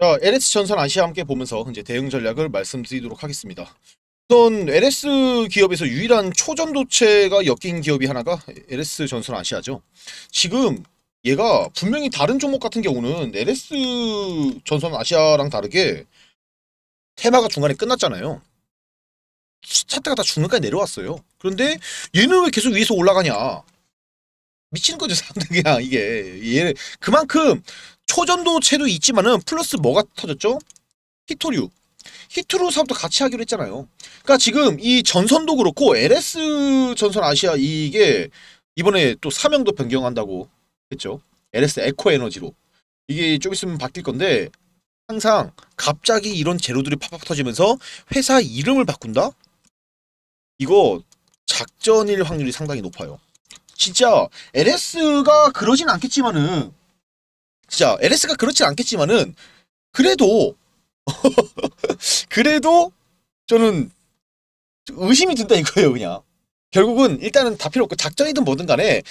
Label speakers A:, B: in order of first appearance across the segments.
A: 자, LS 전선 아시아 함께 보면서 이제 대응 전략을 말씀드리도록 하겠습니다. 우선 LS 기업에서 유일한 초전도체가 엮인 기업이 하나가 LS 전선 아시아죠. 지금 얘가 분명히 다른 종목 같은 경우는 LS 전선 아시아랑 다르게 테마가 중간에 끝났잖아요. 차트가 다 중간까지 내려왔어요. 그런데 얘는 왜 계속 위에서 올라가냐? 미치는 거죠 사람들 그냥 이게 얘 그만큼 초전도체도 있지만은 플러스 뭐가 터졌죠? 히토류 히토루 사업도 같이 하기로 했잖아요. 그러니까 지금 이 전선도 그렇고 LS 전선 아시아 이게 이번에 또 사명도 변경한다고 했죠. LS 에코 에너지로 이게 좀 있으면 바뀔 건데 항상 갑자기 이런 재료들이 팍팍 터지면서 회사 이름을 바꾼다? 이거 작전일 확률이 상당히 높아요. 진짜 LS가 그러진 않겠지만은 진짜 LS가 그렇진 않겠지만은 그래도 그래도 저는 의심이 든다 이거예요 그냥 결국은 일단은 다 필요 없고 작전이든 뭐든 간에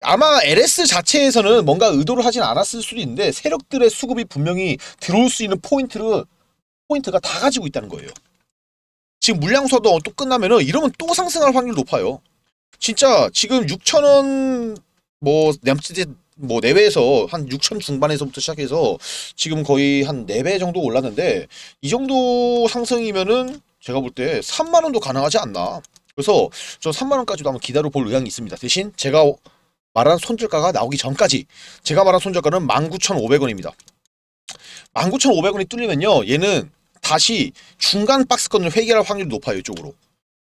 A: 아마 LS 자체에서는 뭔가 의도를 하진 않았을 수도 있는데 세력들의 수급이 분명히 들어올 수 있는 포인트를 포인트가 다 가지고 있다는 거예요. 지금 물량 소도 또 끝나면은 이러면 또 상승할 확률 높아요. 진짜 지금 6천원 뭐 남짓 뭐 내외에서 네 한 6천 중반에서부터 시작해서 지금 거의 한 4배 정도 올랐는데 이 정도 상승이면은 제가 볼 때 3만원도 가능하지 않나 그래서 저 3만원까지도 한번 기다려 볼 의향이 있습니다 대신 제가 말한 손절가가 나오기 전까지 제가 말한 손절가는 19,500원입니다 19,500원이 뚫리면요 얘는 다시 중간 박스권을 회귀할 확률이 높아요 이쪽으로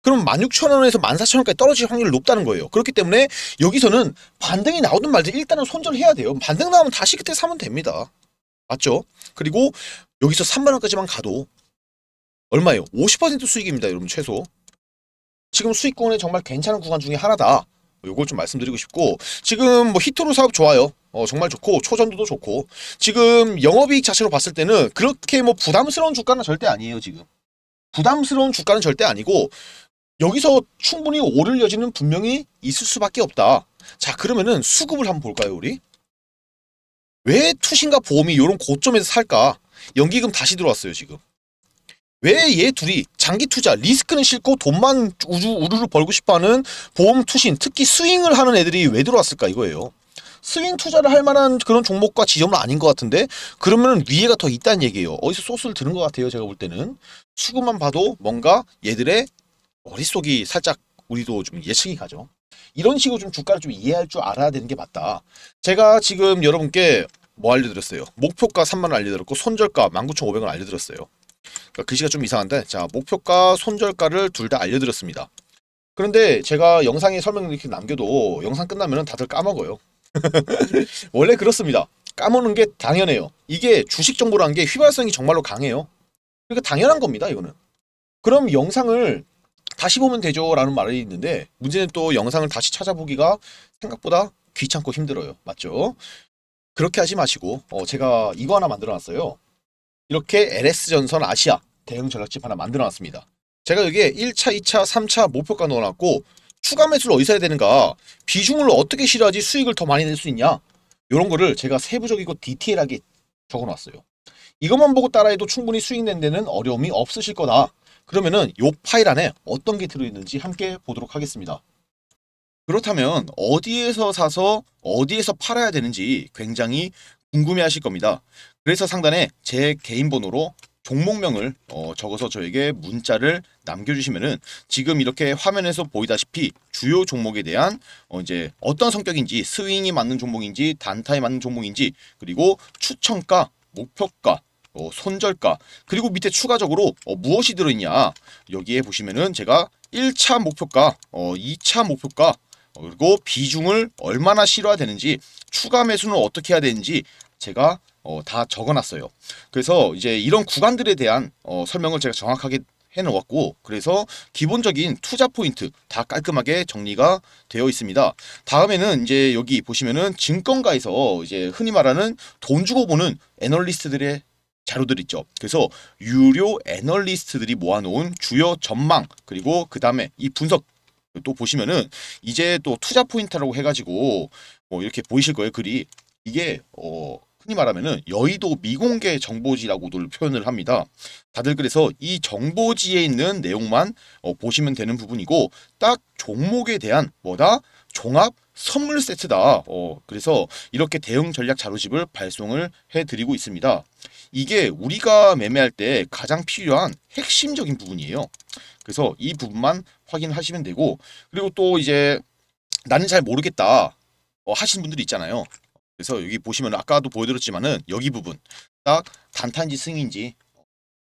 A: 그럼 16,000원에서 14,000원까지 떨어질 확률이 높다는 거예요. 그렇기 때문에 여기서는 반등이 나오든 말든 일단은 손절해야 돼요. 반등 나오면 다시 그때 사면 됩니다. 맞죠? 그리고 여기서 3만원까지만 가도 얼마예요? 50% 수익입니다. 여러분 최소. 지금 수익권에 정말 괜찮은 구간 중에 하나다. 요걸 좀 말씀드리고 싶고 지금 뭐히토로 사업 좋아요. 어, 정말 좋고 초전도도 좋고 지금 영업이익 자체로 봤을 때는 그렇게 뭐 부담스러운 주가는 절대 아니에요 지금 부담스러운 주가는 절대 아니고 여기서 충분히 오를 여지는 분명히 있을 수밖에 없다. 자 그러면은 수급을 한번 볼까요 우리? 왜 투신과 보험이 이런 고점에서 살까? 연기금 다시 들어왔어요 지금. 왜 얘 둘이 장기 투자 리스크는 싫고 돈만 우주 우르르 벌고 싶어하는 보험 투신 특히 스윙을 하는 애들이 왜 들어왔을까 이거예요. 스윙 투자를 할 만한 그런 종목과 지점은 아닌 것 같은데 그러면 위에가 더 있다는 얘기예요. 어디서 소스를 들은 것 같아요. 제가 볼 때는. 수급만 봐도 뭔가 얘들의 머릿속이 살짝 우리도 좀 음. 예측이 가죠. 이런 식으로 좀 주가를 좀 이해할 줄 알아야 되는 게 맞다. 제가 지금 여러분께 뭐 알려드렸어요? 목표가 3만원 알려드렸고 손절가 19,500원 알려드렸어요. 그러니까 글씨가 그 좀 이상한데 자 목표가 손절가를 둘 다 알려드렸습니다. 그런데 제가 영상에 설명을 이렇게 남겨도 영상 끝나면 다들 까먹어요. 원래 그렇습니다. 까먹는 게 당연해요. 이게 주식 정보라는 게 휘발성이 정말로 강해요. 그러니까 당연한 겁니다. 이거는. 그럼 영상을 다시 보면 되죠라는 말이 있는데 문제는 또 영상을 다시 찾아보기가 생각보다 귀찮고 힘들어요. 맞죠? 그렇게 하지 마시고 어, 제가 이거 하나 만들어놨어요. 이렇게 LS전선 아시아 대형 전략집 하나 만들어놨습니다. 제가 여기에 1차, 2차, 3차 목표가 넣어놨고 추가 매수를 어디서 해야 되는가 비중을 어떻게 실어야지 수익을 더 많이 낼 수 있냐 이런 거를 제가 세부적이고 디테일하게 적어놨어요. 이것만 보고 따라해도 충분히 수익 낸 데는 어려움이 없으실 거다 그러면은 이 파일 안에 어떤 게 들어있는지 함께 보도록 하겠습니다. 그렇다면 어디에서 사서 어디에서 팔아야 되는지 굉장히 궁금해 하실 겁니다. 그래서 상단에 제 개인 번호로 종목명을 어, 적어서 저에게 문자를 남겨주시면은 지금 이렇게 화면에서 보이다시피 주요 종목에 대한 어, 이제 어떤 성격인지 스윙이 맞는 종목인지 단타에 맞는 종목인지 그리고 추천가 목표가 어, 손절가 그리고 밑에 추가적으로 어, 무엇이 들어있냐 여기에 보시면은 제가 1차 목표가 어, 2차 목표가 어, 그리고 비중을 얼마나 실어야 되는지 추가 매수는 어떻게 해야 되는지 제가 어, 다 적어놨어요. 그래서 이제 이런 구간들에 대한 어, 설명을 제가 정확하게 해놓았고 그래서 기본적인 투자 포인트 다 깔끔하게 정리가 되어 있습니다. 다음에는 이제 여기 보시면은 증권가에서 이제 흔히 말하는 돈 주고 보는 애널리스트들의 자료들 있죠. 그래서 유료 애널리스트들이 모아놓은 주요 전망 그리고 그 다음에 이 분석 또 보시면은 이제 또 투자 포인트라고 해가지고 뭐 이렇게 보이실 거예요 글이 이게 어 흔히 말하면은 여의도 미공개 정보지라고들 표현을 합니다. 다들 그래서 이 정보지에 있는 내용만 어 보시면 되는 부분이고 딱 종목에 대한 뭐다 종합 선물 세트다. 어, 그래서 이렇게 대응 전략 자료집을 발송을 해드리고 있습니다. 이게 우리가 매매할 때 가장 필요한 핵심적인 부분이에요. 그래서 이 부분만 확인하시면 되고 그리고 또 이제 나는 잘 모르겠다 어, 하는 분들이 있잖아요. 그래서 여기 보시면 아까도 보여드렸지만은 여기 부분 딱단탄지 승인지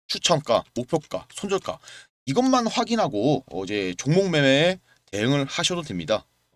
A: 추천가, 목표가, 손절가 이것만 확인하고 어, 이제 종목 매매에 대응을 하셔도 됩니다.